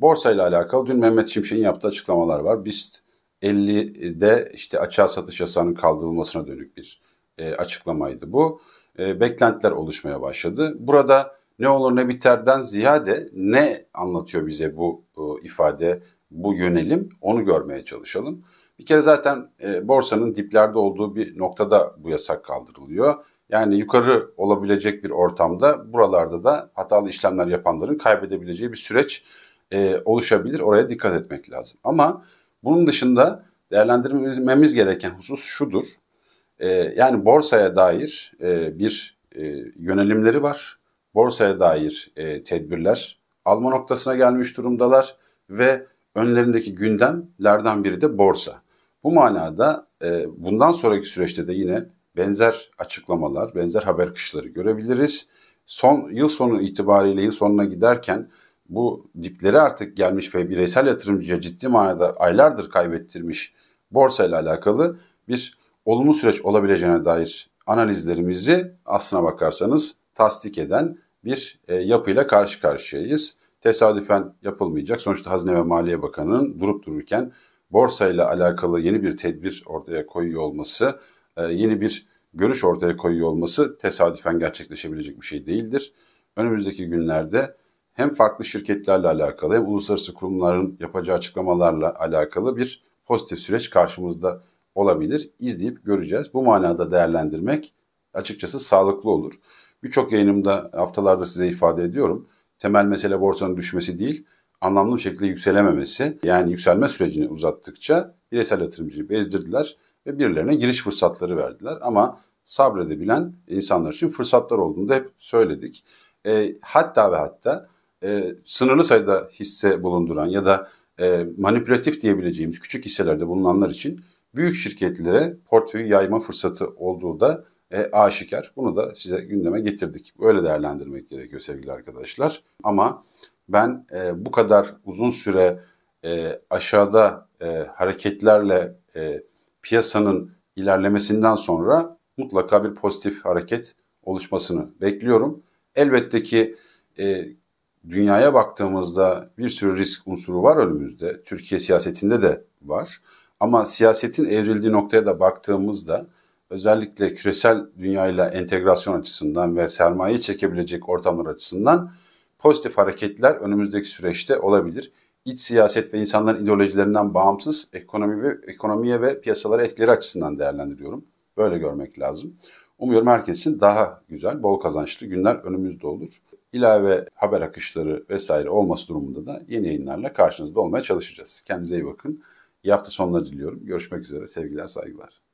borsayla alakalı dün Mehmet Şimşek'in yaptığı açıklamalar var. BIST 50'de işte açığa satış yasağının kaldırılmasına dönük bir e, açıklamaydı bu. E, beklentiler oluşmaya başladı. Burada ne olur ne biterden ziyade ne anlatıyor bize bu e, ifade, bu yönelim onu görmeye çalışalım. Bir kere zaten e, borsanın diplerde olduğu bir noktada bu yasak kaldırılıyor. Yani yukarı olabilecek bir ortamda buralarda da hatalı işlemler yapanların kaybedebileceği bir süreç e, oluşabilir. Oraya dikkat etmek lazım. Ama bunun dışında değerlendirmemiz gereken husus şudur. E, yani borsaya dair e, bir e, yönelimleri var. Borsaya dair e, tedbirler alma noktasına gelmiş durumdalar ve önlerindeki gündemlerden biri de borsa. Bu manada e, bundan sonraki süreçte de yine benzer açıklamalar, benzer haber kışları görebiliriz. Son yıl sonu itibariyle yıl sonuna giderken bu dipleri artık gelmiş ve bireysel yatırımcıya ciddi manada aylardır kaybettirmiş borsayla alakalı bir olumlu süreç olabileceğine dair analizlerimizi aslına bakarsanız tasdik eden bir e, yapıyla karşı karşıyayız. Tesadüfen yapılmayacak. Sonuçta Hazine ve Maliye Bakanı'nın durup dururken borsayla alakalı yeni bir tedbir ortaya koyuyor olması, e, yeni bir görüş ortaya koyuyor olması tesadüfen gerçekleşebilecek bir şey değildir. Önümüzdeki günlerde hem farklı şirketlerle alakalı hem uluslararası kurumların yapacağı açıklamalarla alakalı bir pozitif süreç karşımızda olabilir. İzleyip göreceğiz. Bu manada değerlendirmek açıkçası sağlıklı olur. Birçok yayınımda haftalarda size ifade ediyorum. Temel mesele borsanın düşmesi değil, anlamlı bir şekilde yükselememesi. Yani yükselme sürecini uzattıkça bireysel yatırımcıyı bezdirdiler ve birilerine giriş fırsatları verdiler. Ama sabredebilen insanlar için fırsatlar olduğunu da hep söyledik. E, hatta ve hatta e, sınırlı sayıda hisse bulunduran ya da e, manipülatif diyebileceğimiz küçük hisselerde bulunanlar için büyük şirketlere portföyü yayma fırsatı olduğu da e, aşikar. Bunu da size gündeme getirdik. Öyle değerlendirmek gerekiyor sevgili arkadaşlar. Ama ben e, bu kadar uzun süre e, aşağıda e, hareketlerle e, piyasanın ilerlemesinden sonra mutlaka bir pozitif hareket oluşmasını bekliyorum. Elbette ki e, dünyaya baktığımızda bir sürü risk unsuru var önümüzde. Türkiye siyasetinde de var. Ama siyasetin evrildiği noktaya da baktığımızda özellikle küresel dünyayla entegrasyon açısından ve sermaye çekebilecek ortamlar açısından pozitif hareketler önümüzdeki süreçte olabilir. İç siyaset ve insanların ideolojilerinden bağımsız ekonomi ve ekonomiye ve piyasalara etkileri açısından değerlendiriyorum. Böyle görmek lazım. Umuyorum herkes için daha güzel, bol kazançlı günler önümüzde olur ilave haber akışları vesaire olması durumunda da yeni yayınlarla karşınızda olmaya çalışacağız. Kendinize iyi bakın. İyi hafta sonları diliyorum. Görüşmek üzere. Sevgiler, saygılar.